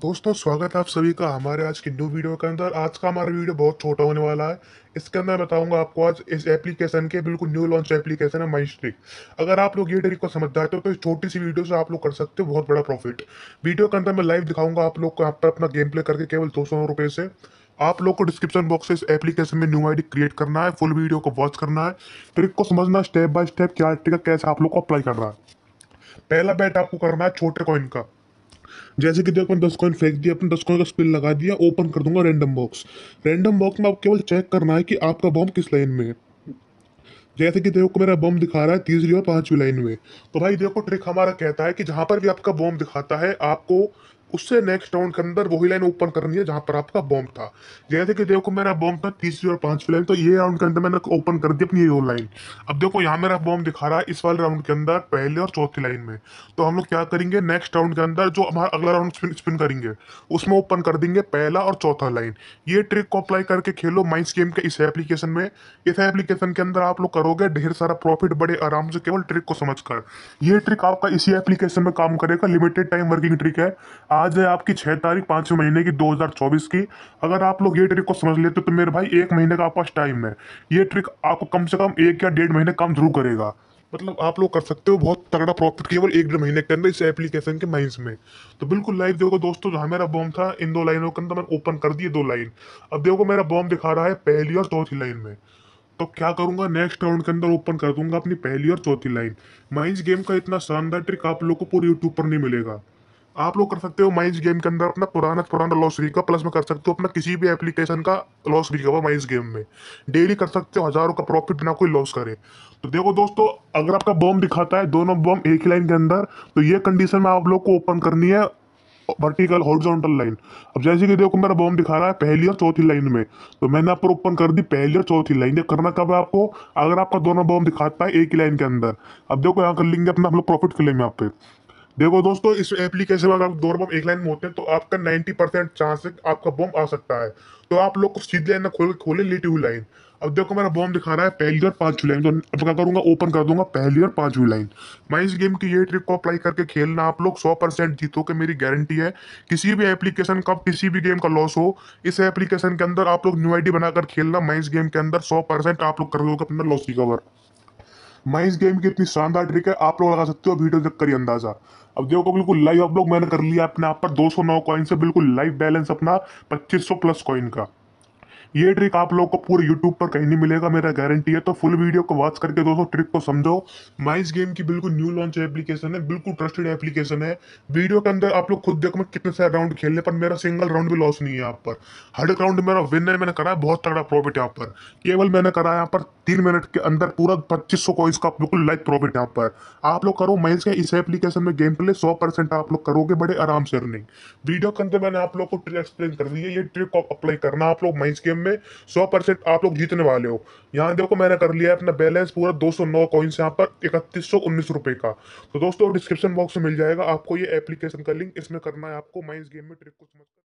दोस्तों स्वागत है आप सभी का हमारे आज की न्यू वीडियो के अंदर आज का हमारा वीडियो बहुत छोटा होने वाला है इसके अंदर बताऊंगा आपको आज इस एप्लीकेशन के बिल्कुल न्यू लॉन्च एप्लीकेशन है माई अगर आप लोग ये ट्रिक को समझ जाते हो तो इस छोटी सी वीडियो से आप लोग कर सकते हो बहुत बड़ा प्रॉफिट वीडियो के अंदर मैं लाइव दिखाऊंगा आप लोग को यहाँ पर अपना गेम प्ले करके केवल दो सौ रुपये से आप लोग को डिस्क्रिप्शन बॉक्स इस एप्लीकेशन में न्यू आईडी क्रिएट करना है फुल वीडियो को वॉच करना है ट्रिक को समझना स्टेप बाय स्टेप क्या ट्रिक कैसे आप लोग को अप्लाई करना है पहला बैट आपको करना है छोटे कॉइन का जैसे कि देखो दस कॉइन फेंक दिया अपने दस कॉइन का स्पिल लगा दिया ओपन कर दूंगा रैंडम बॉक्स रैंडम बॉक्स में आप केवल चेक करना है कि आपका बॉम्ब किस लाइन में है जैसे कि देखो मेरा बम दिखा रहा है तीसरी और पांचवी लाइन में तो भाई देखो ट्रिक हमारा कहता है कि जहां पर भी आपका बॉम्ब दिखाता है आपको उससे नेक्स्ट राउंड के अंदर वही लाइन ओपन करनी है जहां पर आपका बॉम्ब था जैसे कि देखो मेरा बॉम्ब था तीसरी और पांचवी लाइन तो ये राउंड के अंदर मैंने ओपन कर दिया अपनी ये लाइन अब देखो यहाँ मेरा बॉम्ब दिखा रहा है इस वाले राउंड के अंदर पहले और चौथी लाइन में तो हम लोग क्या करेंगे नेक्स्ट राउंड के अंदर जो हमारा अगला राउंड स्पिन स्पिन करेंगे उसमें ओपन कर देंगे पहला और चौथा लाइन ये ट्रिक को अप्लाई करके खेलो माइंस गेम के इस एप्लीकेशन में इस एप्लीकेशन के अंदर आप लोग करोगे ढेर सारा प्रॉफिट बड़े आराम से केवल ट्रिक को समझ ये ट्रिक आपका इसी एप्लीकेशन में काम करेगा लिमिटेड टाइम वर्किंग ट्रिक है आज है आपकी छः तारीख पाँच महीने की 2024 की अगर आप लोग ये ट्रिक को समझ लेते तो मेरे भाई एक महीने का आपका टाइम है ये ट्रिक आपको कम से कम एक या डेढ़ महीने काम जरूर करेगा मतलब आप लोग कर सकते हो बहुत तगड़ा प्रॉफिट केवल एक डेढ़ महीने के अंदर इस एप्लीकेशन के माइंस में तो बिल्कुल लाइव देखो दोस्तों जहाँ मेरा बॉम्ब था इन दो लाइनों के अंदर मैंने ओपन कर दिए दो लाइन अब देखो मेरा बॉम्ब दिखा रहा है पहली और चौथी लाइन में तो क्या करूंगा नेक्स्ट राउंड के अंदर ओपन कर दूंगा अपनी पहली और चौथी लाइन माइंस गेम का इतना शानदार ट्रिक आप लोग को पूरे यूट्यूब पर नहीं मिलेगा आप लोग कर सकते हो माइज गेम के अंदर अपना पुराना पुराना लॉस रिकवर प्लस में कर सकते हो अपना किसी भी एप्लीकेशन का लॉस रिकवर माइज गेम में डेली कर सकते हो हज़ारों का प्रॉफिट बिना कोई लॉस करे तो देखो दोस्तों अगर आपका बॉम्ब दिखाता है दोनों बॉम्ब एक ही लाइन के अंदर तो ये कंडीशन में आप लोग को ओपन करनी है वर्टिकल हॉरिजॉन्टल लाइन अब जैसे कि देखो मेरा बॉम्ब दिखा रहा है पहली और चौथी लाइन में तो मैंने आप ओपन कर दी पहली और चौथी लाइन ये करना कब है आपको अगर आपका दोनों बॉम्ब दिखाता है एक ही लाइन के अंदर अब देखो यहाँ कर लेंगे अपना हम लोग प्रॉफिट कर लेंगे आप पे देखो दोस्तों इस एप्लीकेशन में अगर दो बम एक लाइन में होते हैं तो आपका 90 परसेंट चांस है आपका बम आ सकता है तो आप लोग को सीधे लाइन खोल खोले लेटी हुई लाइन अब देखो मेरा बॉम्ब दिखा रहा है पहली और पांचवी लाइन तो अब क्या करूंगा ओपन कर दूंगा पहली और पांचवी लाइन मैं इस गेम की ये ट्रिक को अप्लाई करके खेलना आप लोग सौ परसेंट के मेरी गारंटी है किसी भी एप्लीकेशन का किसी भी गेम का लॉस हो इस एप्लीकेशन के अंदर आप लोग न्यू आई बनाकर खेलना मैं इस गेम के अंदर सौ आप लोग कर दोगे अपना लॉस रिकवर मैं इस गेम की इतनी शानदार ट्रिक है आप लोग लगा सकते हो वीडियो देख कर अंदाजा अब देखो बिल्कुल लाइव आप लोग मैंने कर लिया अपने आप पर 209 कॉइन से बिल्कुल लाइव बैलेंस अपना 2500 प्लस कॉइन का ये ट्रिक आप लोग को पूरे यूट्यूब पर कहीं नहीं मिलेगा मेरा गारंटी है तो फुल वीडियो को वॉच करके दोस्तों ट्रिक को समझो माइस गेम की बिल्कुल न्यू लॉन्च एप्लीकेशन है बिल्कुल ट्रस्टेड एप्लीकेशन है वीडियो के अंदर आप लोग खुद देखो मैं कितने सारे राउंड खेलने पर मेरा सिंगल राउंड भी लॉस नहीं है यहाँ पर हर राउंड मेरा विन है मैंने कराया बहुत तगड़ा प्रॉफिट यहाँ पर केवल मैंने करा यहाँ पर तीन मिनट के अंदर पूरा पच्चीस सौ को का बिल्कुल लाइव प्रॉफिट यहाँ पर आप लोग करो माइस के इस एप्लीकेशन में गेम प्ले सौ परसेंट आप लोग करोगे बड़े आराम से रनिंग वीडियो के अंदर मैंने आप लोग को ट्रिक एक्सप्लेन कर दी है ये ट्रिक को अप्लाई करना आप लोग माइस गेम में में सौ परसेंट आप लोग जीतने वाले हो यहाँ देखो मैंने कर लिया अपना बैलेंस पूरा दो सौ नौ कॉइन्स यहाँ पर इकतीस सौ उन्नीस रुपये का तो दोस्तों डिस्क्रिप्शन बॉक्स में मिल जाएगा आपको ये एप्लीकेशन का लिंक इसमें करना है आपको माइंस गेम में ट्रिक कुछ समझ